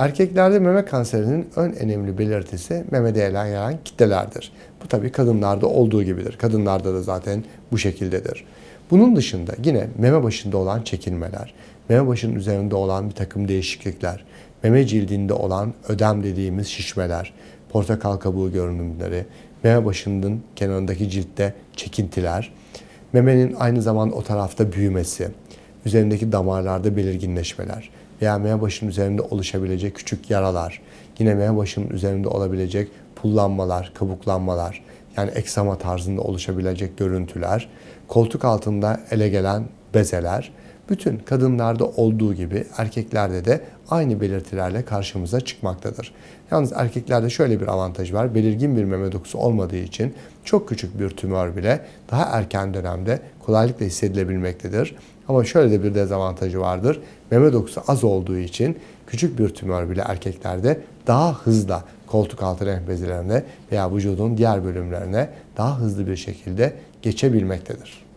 Erkeklerde meme kanserinin ön önemli belirtisi memede yayılan kitlelerdir. Bu tabi kadınlarda olduğu gibidir. Kadınlarda da zaten bu şekildedir. Bunun dışında yine meme başında olan çekilmeler, meme başının üzerinde olan bir takım değişiklikler, meme cildinde olan ödem dediğimiz şişmeler, portakal kabuğu görünümleri, meme başının kenarındaki ciltte çekintiler, memenin aynı zamanda o tarafta büyümesi, üzerindeki damarlarda belirginleşmeler veya meme başının üzerinde oluşabilecek küçük yaralar, yine meme başının üzerinde olabilecek pullanmalar, kabuklanmalar, yani eksama tarzında oluşabilecek görüntüler, koltuk altında ele gelen bezeler, bütün kadınlarda olduğu gibi erkeklerde de aynı belirtilerle karşımıza çıkmaktadır. Yalnız erkeklerde şöyle bir avantaj var. Belirgin bir meme dokusu olmadığı için çok küçük bir tümör bile daha erken dönemde kolaylıkla hissedilebilmektedir. Ama şöyle de bir dezavantajı vardır. Meme dokusu az olduğu için küçük bir tümör bile erkeklerde daha hızlı koltuk altı renk bezilerine veya vücudun diğer bölümlerine daha hızlı bir şekilde geçebilmektedir.